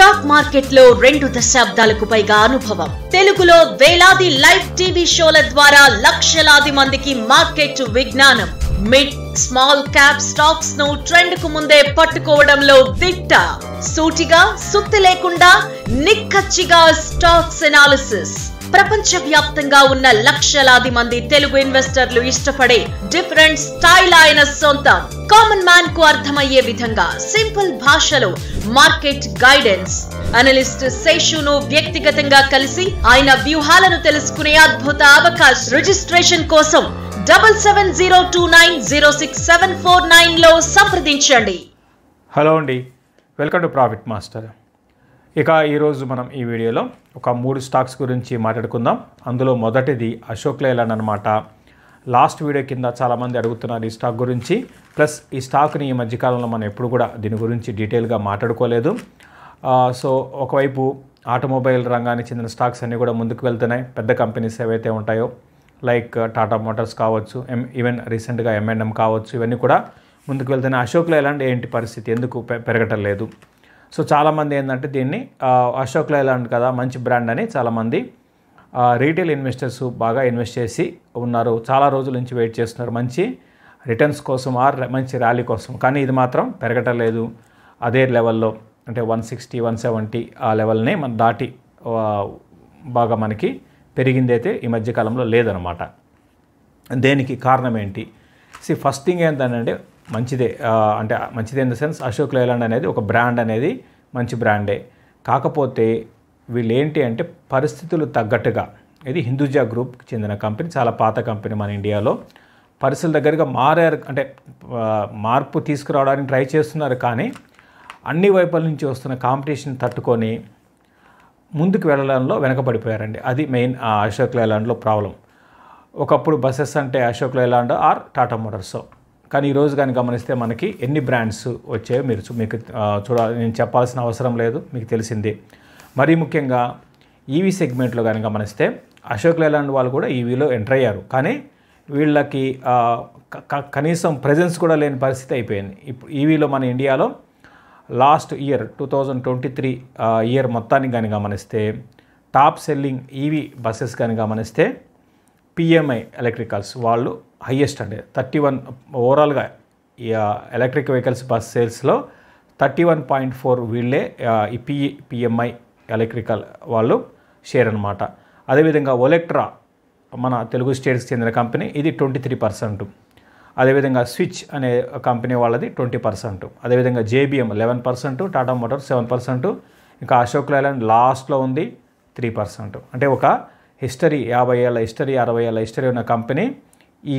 stock market లో రెండు దశాబ్దాలకు పైగా అనుభవం తెలుగులో వేలాది లైవ్ టీవీ షోల ద్వారా లక్షలాది మందికి మార్కెట్ విజ్ఞానం మిడ్ స్మాల్ క్యాప్ స్టాక్స్ ను ట్రెండ్ కు ముందే పట్టుకోవడంలో దిట్ట సూటిగా సుత్తి లేకుండా నిక్కచ్చిగా స్టాక్స్ ఎనాలిసిస్ ప్రపంచవ్యాప్తంగా ఉన్న లక్షలాది మంది తెలుగు ఇన్వెస్టర్లు ఇష్టపడే డిఫరెంట్ స్టైల్ అయిన సొంతం కామన్ మ్యాన్ కు అర్థమయ్యే విధంగా సింపుల్ భాషలో మార్కెట్ గైడెన్స్ అనలిస్ట్ శేషును వ్యక్తిగతంగా కలిసి ఆయన వ్యూహాలను తెలుసుకునే అద్భుత అవకాశం రిజిస్ట్రేషన్ కోసం double seven zero two nine zero six seven four నైన్లో సంప్రదించండి హలో అండి వెల్కమ్ టు ప్రాఫిట్ మాస్టర్ ఇక ఈరోజు మనం ఈ వీడియోలో ఒక మూడు స్టాక్స్ గురించి మాట్లాడుకుందాం అందులో మొదటిది అశోక్ లేలాండ్ అనమాట లాస్ట్ వీడియో కింద చాలామంది అడుగుతున్నారు ఈ స్టాక్ గురించి ప్లస్ ఈ స్టాక్ని ఈ మధ్యకాలంలో మనం ఎప్పుడు కూడా దీని గురించి డీటెయిల్గా మాట్లాడుకోలేదు సో ఒకవైపు ఆటోమొబైల్ రంగానికి చెందిన స్టాక్స్ అన్నీ కూడా ముందుకు వెళ్తున్నాయి పెద్ద కంపెనీస్ ఏవైతే ఉంటాయో లైక్ టాటా మోటార్స్ కావచ్చు ఎం ఈవెన్ రీసెంట్గా ఎంఎన్ఎం కావచ్చు ఇవన్నీ కూడా ముందుకు వెళ్తున్నాయి అశోక్ లేలాండ్ ఏంటి పరిస్థితి ఎందుకు పెరగటం లేదు సో చాలామంది ఏంటంటే దీన్ని అశోక్ లైలాండ్ కదా మంచి బ్రాండ్ అని చాలామంది రీటైల్ ఇన్వెస్టర్స్ బాగా ఇన్వెస్ట్ చేసి ఉన్నారు చాలా రోజుల నుంచి వెయిట్ చేస్తున్నారు మంచి రిటర్న్స్ కోసం ఆర్ మంచి ర్యాలీ కోసం కానీ ఇది మాత్రం పెరగటం లేదు అదే లెవెల్లో అంటే వన్ సిక్స్టీ వన్ సెవెంటీ ఆ లెవెల్ని మనం దాటి బాగా మనకి పెరిగిందైతే ఈ మధ్యకాలంలో లేదనమాట దేనికి కారణం ఏంటి సి ఫస్ట్ థింగ్ ఏంటంటే మంచిదే అంటే మంచిదే in the sense Ashok Leyland అనేది ఒక బ్రాండ్ అనేది మంచి బ్రాండే కాకపోతే వీళ్ళు ఏంటి అంటే పరిస్థితులు తగ్గట్టుగా ఇది హిందూజా గ్రూప్కి చెందిన కంపెనీ చాలా పాత కంపెనీ మన ఇండియాలో పరిస్థితుల దగ్గరగా మారారు అంటే మార్పు తీసుకురావడానికి ట్రై చేస్తున్నారు కానీ అన్ని వైపుల నుంచి వస్తున్న కాంపిటీషన్ తట్టుకొని ముందుకు వెళ్ళడంలో వెనకబడిపోయారండి అది మెయిన్ అశోక్ లైలాండ్లో ప్రాబ్లం ఒకప్పుడు బస్సెస్ అంటే అశోక్ లైలాండ్ ఆర్ టాటా మోటార్సో కానీ ఈరోజు కానీ గమనిస్తే మనకి ఎన్ని బ్రాండ్స్ వచ్చాయో మీరు మీకు చూడ నేను చెప్పాల్సిన అవసరం లేదు మీకు తెలిసింది మరీ ముఖ్యంగా ఈవీ e సెగ్మెంట్లో కానీ గమనిస్తే అశోక్ లేలాండ్ వాళ్ళు కూడా ఈవీలో e ఎంటర్ అయ్యారు కానీ వీళ్ళకి కనీసం ప్రజెన్స్ కూడా లేని పరిస్థితి అయిపోయింది ఇప్పుడు ఈవీలో e మన ఇండియాలో last year two thousand twenty three year మొత్తానికి కానీ గమనిస్తే టాప్ సెల్లింగ్ ఈవీ బస్సెస్ కానీ గమనిస్తే పిఎంఐ ఎలక్ట్రికల్స్ వాళ్ళు హయ్యెస్ట్ అండి థర్టీ వన్ ఓవరాల్గా ఎలక్ట్రిక్ వెహికల్స్ బస్ సేల్స్లో థర్టీ వన్ పాయింట్ ఫోర్ వీళ్ళే ఈ పిఈ పిఎంఐ ఎలక్ట్రికల్ వాళ్ళు షేర్ అనమాట అదేవిధంగా ఒలెక్ట్రా మన తెలుగు స్టేట్స్కి చెందిన కంపెనీ ఇది ట్వంటీ త్రీ పర్సెంట్ అదేవిధంగా స్విచ్ అనే కంపెనీ వాళ్ళది ట్వంటీ పర్సెంట్ అదేవిధంగా JBM eleven percent Tata motor seven percent ఇంకా అశోక్ లైలాండ్ లాస్ట్లో ఉంది త్రీ పర్సెంట్ అంటే ఒక హిస్టరీ యాభై ఏళ్ళ హిస్టరీ అరవై ఏళ్ళ హిస్టరీ ఉన్న కంపెనీ ఈ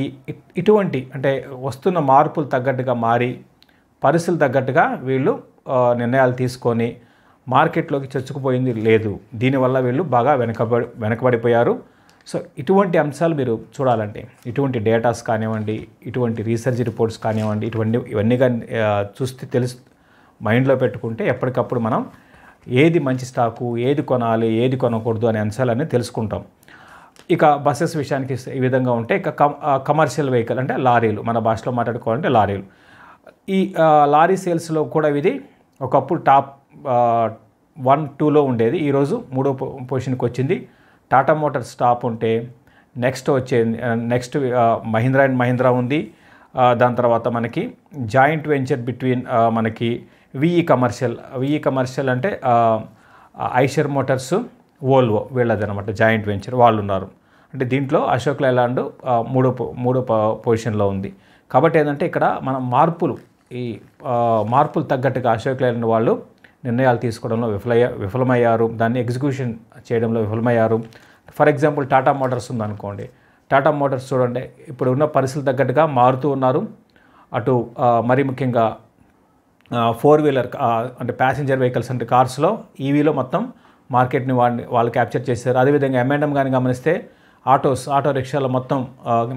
ఇటువంటి అంటే వస్తున్న మార్పులు తగ్గట్టుగా మారి పరిస్థితులు తగ్గట్టుగా వీళ్ళు నిర్ణయాలు తీసుకొని మార్కెట్లోకి చొచ్చుకుపోయింది లేదు దీనివల్ల వీళ్ళు బాగా వెనకబడి వెనకబడిపోయారు సో ఇటువంటి అంశాలు మీరు చూడాలంటే ఇటువంటి డేటాస్ కానివ్వండి ఇటువంటి రీసెర్చ్ రిపోర్ట్స్ కానివ్వండి ఇటువంటి ఇవన్నీగా చూస్తే తెలుసు మైండ్లో పెట్టుకుంటే ఎప్పటికప్పుడు మనం ఏది మంచి స్టాకు ఏది కొనాలి ఏది కొనకూడదు అనే అంశాలన్నీ తెలుసుకుంటాం ఇక బస్సెస్ విషయానికి ఈ విధంగా ఉంటే ఇక కమర్షియల్ వెహికల్ అంటే లారీలు మన భాషలో మాట్లాడుకోవాలంటే లారీలు ఈ లారీ సేల్స్లో కూడా ఇది ఒకప్పుడు టాప్ వన్ టూలో ఉండేది ఈరోజు మూడో పొజిషన్కి వచ్చింది టాటా మోటార్స్ టాప్ ఉంటే నెక్స్ట్ వచ్చే నెక్స్ట్ మహీంద్రా అండ్ మహీంద్రా ఉంది దాని తర్వాత మనకి జాయింట్ వెంచర్ బిట్వీన్ మనకి విఈ కమర్షియల్ విఈ కమర్షియల్ అంటే ఐషర్ మోటార్స్ వోల్వో వీళ్ళది అనమాట జాయింట్ వెంచర్ వాళ్ళు ఉన్నారు అంటే దీంట్లో అశోక్ లైలాండ్ మూడో మూడో పొజిషన్లో ఉంది కాబట్టి ఏంటంటే ఇక్కడ మనం మార్పులు ఈ మార్పులు తగ్గట్టుగా అశోక్ లైలాండ్ వాళ్ళు నిర్ణయాలు తీసుకోవడంలో విఫలయ్య విఫలమయ్యారు దాన్ని ఎగ్జిక్యూషన్ చేయడంలో విఫలమయ్యారు ఫర్ ఎగ్జాంపుల్ టాటా మోటార్స్ ఉందనుకోండి టాటా మోటార్స్ చూడండి ఇప్పుడు ఉన్న పరిస్థితులు తగ్గట్టుగా మారుతూ ఉన్నారు అటు మరీ ముఖ్యంగా ఫోర్ వీలర్ అంటే ప్యాసింజర్ వెహికల్స్ అంటే కార్స్లో ఈవీలో మొత్తం మార్కెట్ని వాళ్ళు వాళ్ళు క్యాప్చర్ చేశారు అదేవిధంగా ఎంఎండం కానీ గమనిస్తే ఆటోస్ ఆటో రిక్షాల మొత్తం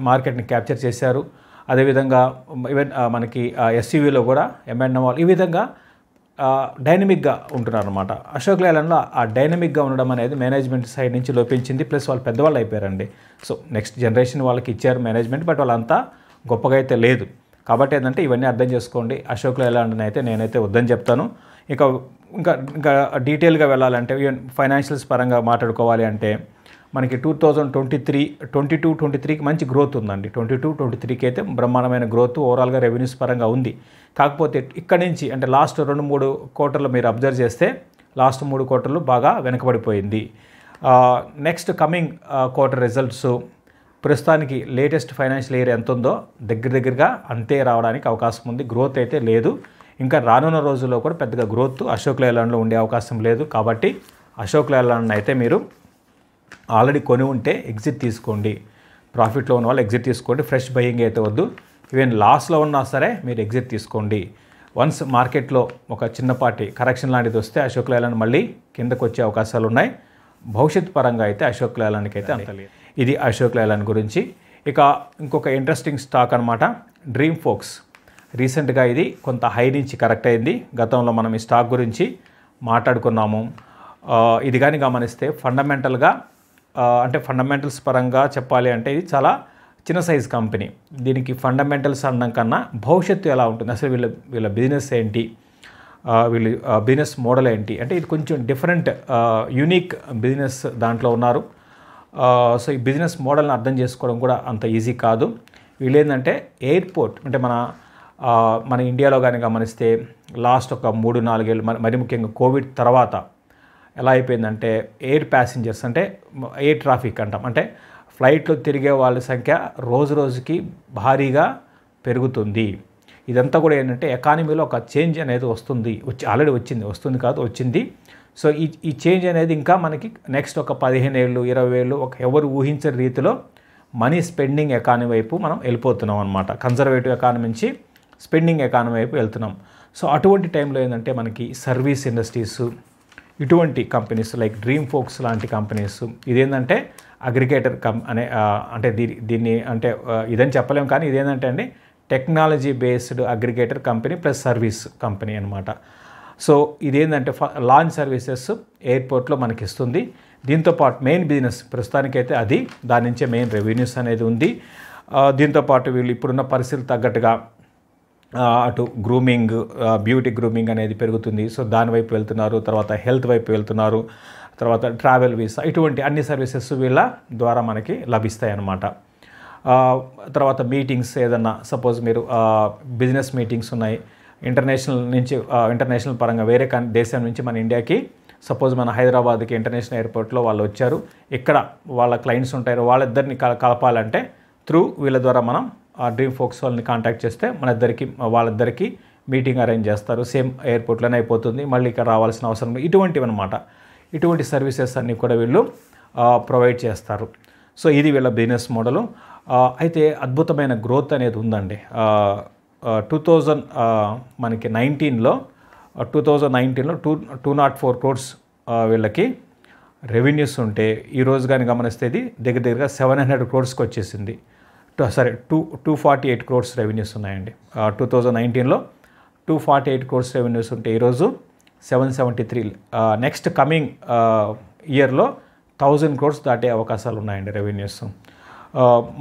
మార్కెట్ని క్యాప్చర్ చేశారు అదేవిధంగా ఈవెన్ మనకి ఎస్యూవీలో కూడా ఎంఎండం వాళ్ళు ఈ విధంగా డైనమిక్గా ఉంటున్నారనమాట అశోక్ లైలాండ్లో ఆ డైనమిక్గా ఉండడం అనేది మేనేజ్మెంట్ సైడ్ నుంచి లోపించింది ప్లస్ వాళ్ళు పెద్దవాళ్ళు అయిపోయారండి సో నెక్స్ట్ జనరేషన్ వాళ్ళకి ఇచ్చారు మేనేజ్మెంట్ బట్ వాళ్ళంతా గొప్పగా అయితే లేదు కాబట్టి ఏంటంటే ఇవన్నీ అర్థం చేసుకోండి అశోక్ లేలాండ్ని అయితే నేనైతే వద్దని చెప్తాను ఇక ఇంకా ఇంకా డీటెయిల్గా వెళ్ళాలంటే ఈవెన్ ఫైనాన్షియల్స్ పరంగా మాట్లాడుకోవాలి అంటే మనకి two thousand twenty three twenty two twenty త్రీకి మంచి గ్రోత్ ఉందండి ట్వంటీ టూ ట్వంటీ త్రీకి అయితే బ్రహ్మాండమైన గ్రోత్ ఓవరాల్గా రెవెన్యూస్ పరంగా ఉంది కాకపోతే ఇక్కడ నుంచి అంటే లాస్ట్ రెండు మూడు క్వార్టర్లు మీరు అబ్జర్వ్ చేస్తే లాస్ట్ మూడు క్వార్టర్లు బాగా వెనకబడిపోయింది నెక్స్ట్ కమింగ్ క్వార్టర్ రిజల్ట్స్ ప్రస్తుతానికి లేటెస్ట్ ఫైనాన్షియల్ ఇయర్ ఎంత ఉందో దగ్గర దగ్గరగా అంతే రావడానికి అవకాశం ఉంది గ్రోత్ అయితే లేదు ఇంకా రానున్న రోజుల్లో కూడా పెద్దగా గ్రోత్ అశోక్ లైలాండ్లో ఉండే అవకాశం లేదు కాబట్టి అశోక్ లైలాండ్ అయితే మీరు ఆల్రెడీ కొని ఉంటే ఎగ్జిట్ తీసుకోండి ప్రాఫిట్లో ఉన్న వాళ్ళు ఎగ్జిట్ తీసుకోండి ఫ్రెష్ బయ్యింగ్ అయితే వద్దు ఈవెన్ లాస్లో ఉన్నా సరే మీరు ఎగ్జిట్ తీసుకోండి వన్స్ మార్కెట్లో ఒక చిన్నపాటి కరెక్షన్ లాంటిది వస్తే అశోక్ లైలాండ్ మళ్ళీ కిందకు వచ్చే అవకాశాలు ఉన్నాయి భవిష్యత్ పరంగా అయితే అశోక్ లైలాండ్కి అయితే అంతలేదు ఇది అశోక్ లైలాండ్ గురించి ఇక ఇంకొక ఇంట్రెస్టింగ్ స్టాక్ అనమాట డ్రీమ్ ఫోక్స్ రీసెంట్గా ఇది కొంత హై నుంచి కరెక్ట్ అయింది గతంలో మనం ఈ స్టాక్ గురించి మాట్లాడుకున్నాము ఇది కానీ గమనిస్తే ఫండమెంటల్గా అంటే ఫండమెంటల్స్ పరంగా చెప్పాలి అంటే ఇది చాలా చిన్న సైజ్ కంపెనీ దీనికి ఫండమెంటల్స్ అనడం కన్నా భవిష్యత్తు ఎలా ఉంటుంది అసలు వీళ్ళ వీళ్ళ బిజినెస్ ఏంటి వీళ్ళ బిజినెస్ మోడల్ ఏంటి అంటే ఇది కొంచెం డిఫరెంట్ యూనిక్ బిజినెస్ దాంట్లో ఉన్నారు సో ఈ బిజినెస్ మోడల్ని అర్థం చేసుకోవడం కూడా అంత ఈజీ కాదు వీళ్ళు ఏంటంటే ఎయిర్పోర్ట్ అంటే మన మన ఇండియాలో కానీ గమనిస్తే లాస్ట్ ఒక మూడు నాలుగేళ్ళు మరి ముఖ్యంగా కోవిడ్ తర్వాత ఎలా అయిపోయిందంటే ఎయిర్ ప్యాసింజర్స్ అంటే ఎయిర్ ట్రాఫిక్ అంటాం అంటే ఫ్లైట్లో తిరిగే వాళ్ళ సంఖ్య రోజు రోజుకి భారీగా పెరుగుతుంది ఇదంతా కూడా ఏంటంటే ఎకానమీలో ఒక చేంజ్ అనేది వస్తుంది వచ్చి ఆల్రెడీ వచ్చింది వస్తుంది కాదు వచ్చింది సో ఈ ఈ చేంజ్ అనేది ఇంకా మనకి నెక్స్ట్ ఒక పదిహేను ఏళ్ళు ఇరవై ఏళ్ళు ఒక ఎవరు ఊహించని రీతిలో మనీ స్పెండింగ్ ఎకానమీ వైపు మనం వెళ్ళిపోతున్నాం అనమాట కన్జర్వేటివ్ ఎకానమీ నుంచి స్పెండింగ్ ఎకానమీ వైపు వెళ్తున్నాం సో అటువంటి టైంలో ఏంటంటే మనకి సర్వీస్ ఇండస్ట్రీస్ ఇటువంటి కంపెనీస్ లైక్ డ్రీమ్ ఫోక్స్ లాంటి కంపెనీస్ ఇదేంటంటే అగ్రిగేటర్ కం అనే అంటే దీన్ని అంటే ఇదని చెప్పలేము కానీ ఇదేంటంటే అండి technology based aggregator company plus service company అనమాట సో ఇదేంటంటే లాంచ్ సర్వీసెస్ ఎయిర్పోర్ట్లో మనకి ఇస్తుంది దీంతోపాటు మెయిన్ బిజినెస్ ప్రస్తుతానికైతే అది దాని నుంచే మెయిన్ రెవెన్యూస్ అనేది ఉంది దీంతోపాటు వీళ్ళు ఇప్పుడున్న పరిస్థితులు తగ్గట్టుగా అటు గ్రూమింగ్ బ్యూటీ గ్రూమింగ్ అనేది పెరుగుతుంది సో దాని వైపు వెళ్తున్నారు తర్వాత హెల్త్ వైపు వెళ్తున్నారు తర్వాత ట్రావెల్ వీసా ఇటువంటి అన్ని సర్వీసెస్ వీళ్ళ ద్వారా మనకి లభిస్తాయి అన్నమాట తర్వాత మీటింగ్స్ ఏదన్నా సపోజ్ మీరు బిజినెస్ మీటింగ్స్ ఉన్నాయి ఇంటర్నేషనల్ నుంచి ఇంటర్నేషనల్ పరంగా వేరే దేశం నుంచి మన ఇండియాకి సపోజ్ మన హైదరాబాద్కి ఇంటర్నేషనల్ ఎయిర్పోర్ట్లో వాళ్ళు వచ్చారు ఇక్కడ వాళ్ళ క్లయింట్స్ ఉంటారు వాళ్ళిద్దరిని కలపాలంటే త్రూ వీళ్ళ ద్వారా మనం డ్రీమ్ ఫోక్స్ వాళ్ళని కాంటాక్ట్ చేస్తే మన ఇద్దరికి వాళ్ళిద్దరికీ మీటింగ్ అరేంజ్ చేస్తారు సేమ్ ఎయిర్పోర్ట్లోనే అయిపోతుంది మళ్ళీ ఇక్కడ రావాల్సిన అవసరం ఇటువంటివి అనమాట ఇటువంటి సర్వీసెస్ అన్నీ కూడా వీళ్ళు ప్రొవైడ్ చేస్తారు సో ఇది వీళ్ళ బిజినెస్ మోడలు అయితే అద్భుతమైన గ్రోత్ అనేది ఉందండి టూ థౌజండ్ మనకి నైన్టీన్లో టూ థౌజండ్ నైన్టీన్లో two two not four crores వీళ్ళకి రెవెన్యూస్ ఉంటే ఈరోజు కానీ గమనిస్తే ఇది దగ్గర దగ్గరగా సెవెన్ హండ్రెడ్ క్రోడ్స్కి వచ్చేసింది sorry two two forty eight crores revenues ఉన్నాయండి టూ థౌజండ్ నైన్టీన్లో two forty eight crores revenues ఉంటే ఈరోజు seven seventy three next coming ఇయర్లో థౌజండ్ క్రోర్స్ దాటే అవకాశాలు ఉన్నాయండి రెవెన్యూస్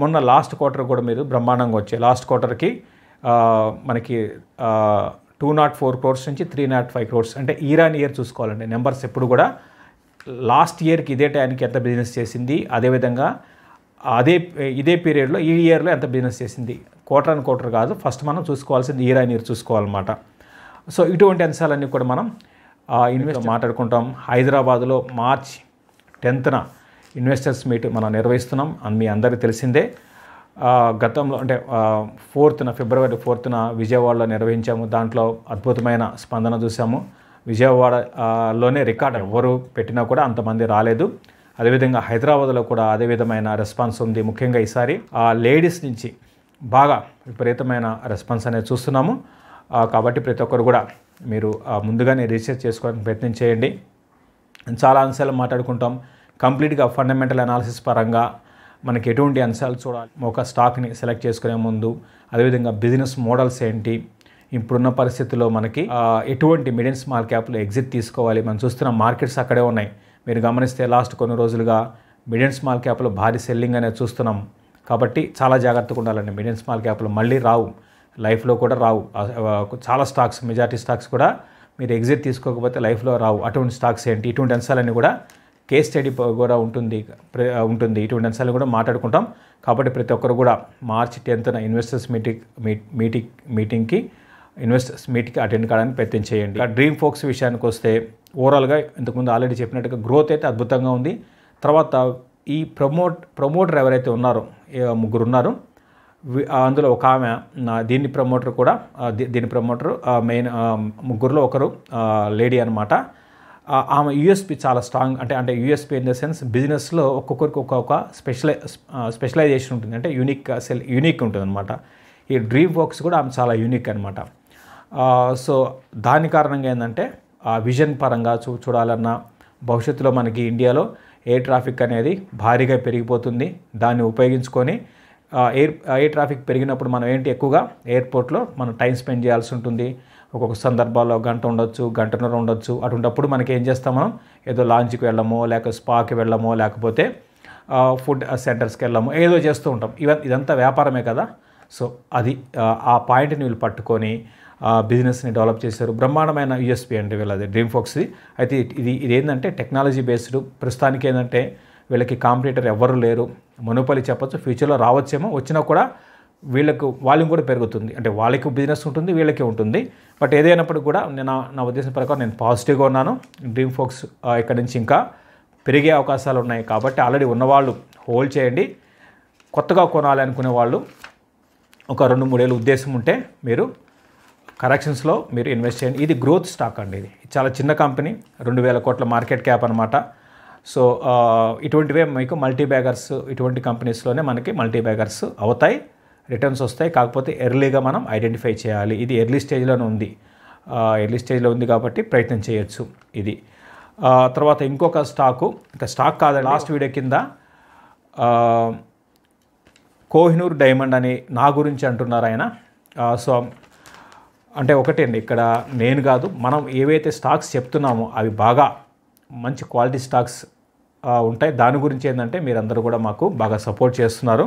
మొన్న లాస్ట్ క్వార్టర్ కూడా మీరు బ్రహ్మాండంగా వచ్చాయి లాస్ట్ క్వార్టర్కి మనకి టూ నాట్ ఫోర్ క్రోర్స్ నుంచి త్రీ నాట్ ఫైవ్ క్రోర్స్ అంటే ఇయర్ ఆన్ ఇయర్ చూసుకోవాలండి నెంబర్స్ ఎప్పుడు కూడా లాస్ట్ ఇయర్కి ఇదే టైంకి ఎంత బిజినెస్ చేసింది అదేవిధంగా అదే ఇదే పీరియడ్లో ఈ ఇయర్లో ఎంత బిజినెస్ చేసింది క్వార్టర్ అండ్ క్వార్టర్ కాదు ఫస్ట్ మనం చూసుకోవాల్సింది ఇయర్ అయిన ఇయర్ చూసుకోవాలన్నమాట సో ఇటువంటి అంశాలన్నీ కూడా మనం ఇన్వెస్ట్ మాట్లాడుకుంటాం హైదరాబాద్లో మార్చ్ టెన్త్న ఇన్వెస్టర్స్ మీట్ మనం నిర్వహిస్తున్నాం అని మీ అందరికీ తెలిసిందే గతంలో అంటే ఫోర్త్న ఫిబ్రవరి ఫోర్త్న విజయవాడలో నిర్వహించాము దాంట్లో అద్భుతమైన స్పందన చూసాము విజయవాడలోనే రికార్డ్ ఎవరు పెట్టినా కూడా అంతమంది రాలేదు అదేవిధంగా హైదరాబాద్లో కూడా అదే విధమైన రెస్పాన్స్ ఉంది ముఖ్యంగా ఈసారి ఆ లేడీస్ నుంచి బాగా విపరీతమైన రెస్పాన్స్ అనేది చూస్తున్నాము కాబట్టి ప్రతి ఒక్కరు కూడా మీరు ముందుగానే రీసెర్చ్ చేసుకోవడానికి ప్రయత్నం చేయండి చాలా అంశాలు మాట్లాడుకుంటాం కంప్లీట్గా ఫండమెంటల్ అనాలిసిస్ పరంగా మనకి ఎటువంటి అంశాలు చూడాలి ఒక స్టాక్ని సెలెక్ట్ చేసుకునే ముందు అదేవిధంగా బిజినెస్ మోడల్స్ ఏంటి ఇప్పుడున్న పరిస్థితుల్లో మనకి ఎటువంటి మిడిల్ స్మాల్ క్యాప్లో ఎగ్జిట్ తీసుకోవాలి మనం చూస్తున్న మార్కెట్స్ అక్కడే ఉన్నాయి మీరు గమనిస్తే లాస్ట్ కొన్ని రోజులుగా మిడియం స్మాల్ క్యాప్లో భారీ సెల్లింగ్ అనేది చూస్తున్నాం కాబట్టి చాలా జాగ్రత్తగా ఉండాలండి మిడియం స్మాల్ క్యాప్లు మళ్ళీ రావు లైఫ్లో కూడా రావు చాలా స్టాక్స్ మెజార్టీ స్టాక్స్ కూడా మీరు ఎగ్జిట్ తీసుకోకపోతే లైఫ్లో రావు అటువంటి స్టాక్స్ ఏంటి ఇటువంటి అంశాలన్నీ కూడా కేస్ స్టడీ కూడా ఉంటుంది ఉంటుంది ఇటువంటి అంశాలు కూడా మాట్లాడుకుంటాం కాబట్టి ప్రతి ఒక్కరు కూడా మార్చి టెన్త్న ఇన్వెస్టర్స్ మీటింగ్ మీటింగ్ మీటింగ్కి ఇన్వెస్టర్స్ మీట్కి అటెండ్ కావడానికి ప్రయత్నం చేయండి ఆ డ్రీమ్ ఫోక్స్ విషయానికి వస్తే ఓవరాల్గా ఇంతకుముందు ఆల్రెడీ చెప్పినట్టుగా గ్రోత్ అయితే అద్భుతంగా ఉంది తర్వాత ఈ ప్రమోట్ ప్రమోటర్ ఎవరైతే ఉన్నారో ముగ్గురు ఉన్నారు అందులో ఒక ఆమె దీని ప్రమోటర్ కూడా దీని ప్రమోటర్ మెయిన్ ముగ్గురులో ఒకరు లేడీ అనమాట ఆమె యుఎస్పి చాలా స్ట్రాంగ్ అంటే అంటే యూఎస్పి ఇన్ ద సెన్స్ బిజినెస్లో ఒక్కొక్కరికి ఒక్కొక్క స్పెషలై స్పెషలైజేషన్ ఉంటుంది అంటే యూనిక్ సెల్ యూనిక్ ఉంటుంది అనమాట ఈ డ్రీమ్ వర్క్స్ కూడా ఆమె చాలా యూనిక్ అనమాట సో దాని కారణంగా ఏంటంటే ఆ విజన్ పరంగా చూ చూడాలన్నా భవిష్యత్తులో మనకి ఇండియాలో ఎయిర్ ట్రాఫిక్ అనేది భారీగా పెరిగిపోతుంది దాన్ని ఉపయోగించుకొని ఎయిర్ ఎయిర్ ట్రాఫిక్ పెరిగినప్పుడు మనం ఏంటి ఎక్కువగా ఎయిర్పోర్ట్లో మనం టైం స్పెండ్ చేయాల్సి ఉంటుంది ఒక్కొక్క సందర్భాల్లో గంట ఉండొచ్చు గంటన్నర ఉండొచ్చు అటువంటిప్పుడు మనకి ఏం చేస్తాం మనం ఏదో లాంచ్కి వెళ్ళమో లేక స్పాకి వెళ్ళమో లేకపోతే ఫుడ్ సెంటర్స్కి వెళ్ళము ఏదో చేస్తూ ఉంటాం ఇవ ఇదంతా వ్యాపారమే కదా సో అది ఆ పాయింట్ని వీళ్ళు పట్టుకొని బిజినెస్ని డెవలప్ చేశారు బ్రహ్మాండమైన యూఎస్పి అంటే వీళ్ళది డ్రీమ్ ఫోక్స్ది అయితే ఇది ఇది ఏంటంటే టెక్నాలజీ బేస్డ్ ప్రస్తుతానికి ఏంటంటే వీళ్ళకి కాంపిటేటర్ ఎవరు లేరు మనుపలి చెప్పచ్చు ఫ్యూచర్లో రావచ్చేమో వచ్చినా కూడా వీళ్ళకు వాల్యూమ్ కూడా పెరుగుతుంది అంటే వాళ్ళకి బిజినెస్ ఉంటుంది వీళ్ళకి ఉంటుంది బట్ ఏదైనప్పటికీ కూడా నేను నా ఉద్దేశం ప్రకారం నేను పాజిటివ్గా ఉన్నాను డ్రీమ్ ఫోక్స్ ఇక్కడ నుంచి ఇంకా పెరిగే అవకాశాలు ఉన్నాయి కాబట్టి ఆల్రెడీ ఉన్నవాళ్ళు హోల్డ్ చేయండి కొత్తగా కొనాలి అనుకునే వాళ్ళు ఒక రెండు మూడేళ్ళు ఉద్దేశం ఉంటే మీరు కరెక్షన్స్లో మీరు ఇన్వెస్ట్ చేయండి ఇది గ్రోత్ స్టాక్ అండి ఇది చాలా చిన్న కంపెనీ రెండు వేల కోట్ల మార్కెట్ క్యాప్ అనమాట సో ఇటువంటివే మీకు మల్టీ బ్యాగర్స్ ఇటువంటి కంపెనీస్లోనే మనకి మల్టీ బ్యాగర్స్ అవుతాయి రిటర్న్స్ వస్తాయి కాకపోతే ఎర్లీగా మనం ఐడెంటిఫై చేయాలి ఇది ఎర్లీ స్టేజ్లోనే ఉంది ఎర్లీ స్టేజ్లో ఉంది కాబట్టి ప్రయత్నం చేయొచ్చు ఇది తర్వాత ఇంకొక స్టాకు ఇంకా స్టాక్ కాదు లాస్ట్ వీడియో కింద కోహినూర్ డైమండ్ అని నా గురించి అంటున్నారు ఆయన సో అంటే ఒకటండి ఇక్కడ నేను కాదు మనం ఏవైతే స్టాక్స్ చెప్తున్నామో అవి బాగా మంచి క్వాలిటీ స్టాక్స్ ఉంటాయి దాని గురించి ఏంటంటే మీరందరూ కూడా మాకు బాగా సపోర్ట్ చేస్తున్నారు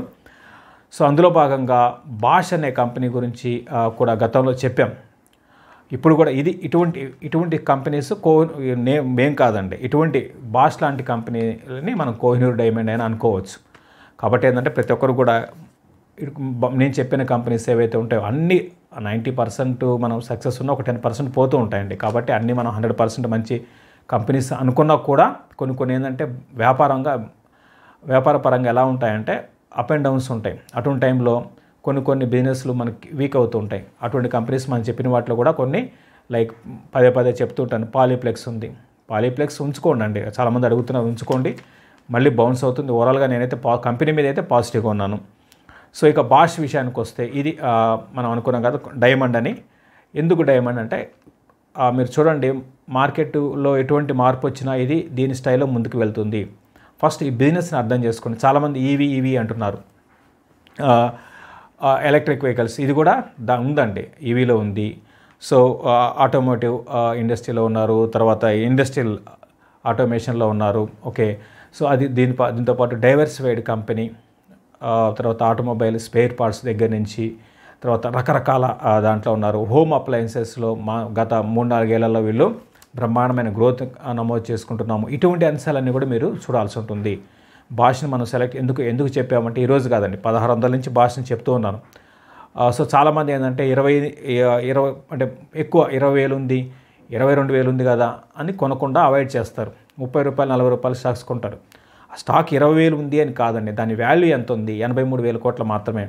సో అందులో భాగంగా బాష్ అనే కంపెనీ గురించి కూడా గతంలో చెప్పాం ఇప్పుడు కూడా ఇది ఇటువంటి ఇటువంటి కంపెనీస్ కో మేం కాదండి ఇటువంటి బాష్ లాంటి కంపెనీలని మనం కోహినూర్ డైమండ్ అని అనుకోవచ్చు కాబట్టి ఏంటంటే ప్రతి ఒక్కరు కూడా నేను చెప్పిన కంపెనీస్ ఏవైతే ఉంటాయో అన్ని నైంటీ పర్సెంట్ మనం సక్సెస్ ఉన్న ఒక టెన్ పర్సెంట్ పోతూ ఉంటాయండి కాబట్టి అన్నీ మనం హండ్రెడ్ పర్సెంట్ మంచి కంపెనీస్ అనుకున్నా కూడా కొన్ని కొన్ని ఏంటంటే వ్యాపారంగా వ్యాపార పరంగా ఎలా ఉంటాయంటే అప్ అండ్ డౌన్స్ ఉంటాయి అటువంటి టైంలో కొన్ని కొన్ని బిజినెస్లు మనకి వీక్ అవుతూ ఉంటాయి అటువంటి కంపెనీస్ మనం చెప్పిన వాటిలో కూడా కొన్ని లైక్ పదే పదే చెప్తూ ఉంటాను పాలీప్లెక్స్ ఉంది పాలీప్లెక్స్ ఉంచుకోండి అండి చాలామంది అడుగుతున్నారు ఉంచుకోండి మళ్ళీ బౌన్స్ అవుతుంది ఓవరాల్గా నేనైతే పా కంపెనీ మీద అయితే పాజిటివ్గా ఉన్నాను సో ఇక బాష్ విషయానికి వస్తే ఇది మనం అనుకున్నాం కదా డైమండ్ అని ఎందుకు డైమండ్ అంటే మీరు చూడండి మార్కెట్లో ఎటువంటి మార్పు వచ్చినా ఇది దీని స్టైల్లో ముందుకు వెళ్తుంది ఫస్ట్ ఈ బిజినెస్ని అర్థం చేసుకోండి చాలామంది ఈవీ ఈవీ అంటున్నారు ఎలక్ట్రిక్ వెహికల్స్ ఇది కూడా దా ఉందండి ఈవీలో ఉంది సో ఆటోమోటివ్ ఇండస్ట్రీలో ఉన్నారు తర్వాత ఇండస్ట్రియల్ ఆటోమేషన్లో ఉన్నారు ఓకే సో అది దీని దీంతోపాటు డైవర్సిఫైడ్ కంపెనీ తర్వాత ఆటోమొబైల్ స్పేర్ పార్ట్స్ దగ్గర నుంచి తర్వాత రకరకాల దాంట్లో ఉన్నారు హోమ్ అప్లయన్సెస్లో మా గత మూడు నాలుగేళ్లలో వీళ్ళు బ్రహ్మాండమైన గ్రోత్ నమోదు చేసుకుంటున్నాము ఇటువంటి అంశాలన్నీ కూడా మీరు చూడాల్సి ఉంటుంది భాషను మనం సెలెక్ట్ ఎందుకు ఎందుకు చెప్పామంటే ఈరోజు కాదండి పదహారు వందల నుంచి భాషను చెప్తూ ఉన్నాను సో చాలామంది ఏంటంటే ఇరవై ఇరవై అంటే ఎక్కువ ఇరవై వేలు ఉంది ఇరవై రెండు వేలు ఉంది కదా అని కొనకుండా అవాయిడ్ చేస్తారు ముప్పై రూపాయలు నలభై రూపాయలు స్టాక్స్ కొంటారు ఆ స్టాక్ ఇరవై వేలు ఉంది అని కాదండి దాని వాల్యూ ఎంత ఉంది ఎనభై మూడు వేల కోట్ల మాత్రమే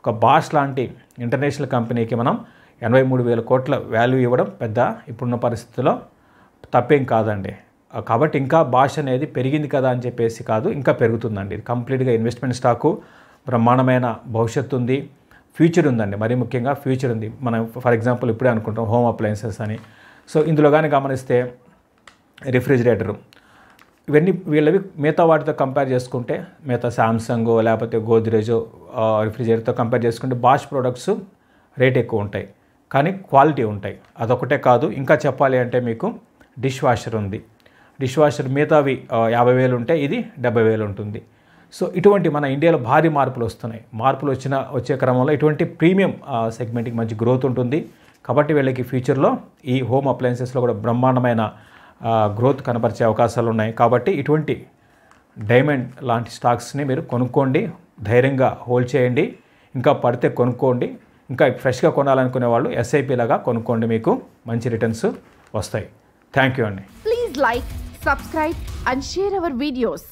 ఒక బాష్ లాంటి ఇంటర్నేషనల్ కంపెనీకి మనం ఎనభై మూడు వేల కోట్ల వాల్యూ ఇవ్వడం పెద్ద ఇప్పుడున్న పరిస్థితుల్లో తప్పేం కాదండి కాబట్టి ఇంకా భాష అనేది పెరిగింది కదా అని చెప్పేసి కాదు ఇంకా పెరుగుతుందండి ఇది కంప్లీట్గా ఇన్వెస్ట్మెంట్ స్టాకు బ్రహ్మాండమైన భవిష్యత్తు ఉంది ఫ్యూచర్ ఉందండి మరీ ముఖ్యంగా ఫ్యూచర్ ఉంది మనం ఫర్ ఎగ్జాంపుల్ ఇప్పుడే అనుకుంటాం హోమ్ అప్లయన్సెస్ అని సో ఇందులో కానీ గమనిస్తే రిఫ్రిజిరేటరు ఇవన్నీ వీళ్ళవి మిగతా వాటితో కంపేర్ చేసుకుంటే మిగతా శాంసంగ్ లేకపోతే గోద్రేజ్ రిఫ్రిజిరేటర్తో కంపేర్ చేసుకుంటే బాష్ ప్రోడక్ట్స్ రేట్ ఎక్కువ ఉంటాయి కానీ క్వాలిటీ ఉంటాయి అదొకటే కాదు ఇంకా చెప్పాలి అంటే మీకు డిష్ వాషర్ ఉంది డిష్ వాషర్ మిగతావి యాభై వేలు ఉంటే ఇది డెబ్బై వేలు ఉంటుంది సో ఇటువంటి మన ఇండియాలో భారీ మార్పులు వస్తున్నాయి మార్పులు వచ్చిన వచ్చే క్రమంలో ఇటువంటి ప్రీమియం సెగ్మెంట్కి మంచి గ్రోత్ ఉంటుంది కాబట్టి వీళ్ళకి ఫ్యూచర్లో ఈ హోమ్ అప్లయన్సెస్లో కూడా బ్రహ్మాండమైన గ్రోత్ కనపరిచే అవకాశాలు ఉన్నాయి కాబట్టి ఇటువంటి డైమండ్ లాంటి స్టాక్స్ని మీరు కొనుక్కోండి ధైర్యంగా హోల్డ్ చేయండి ఇంకా పడితే కొనుక్కోండి ఇంకా ఫ్రెష్గా కొనాలనుకునే వాళ్ళు ఎస్ఐపి లాగా కొనుక్కోండి మీకు మంచి రిటర్న్స్ వస్తాయి థ్యాంక్ యూ అండి please like subscribe and share our videos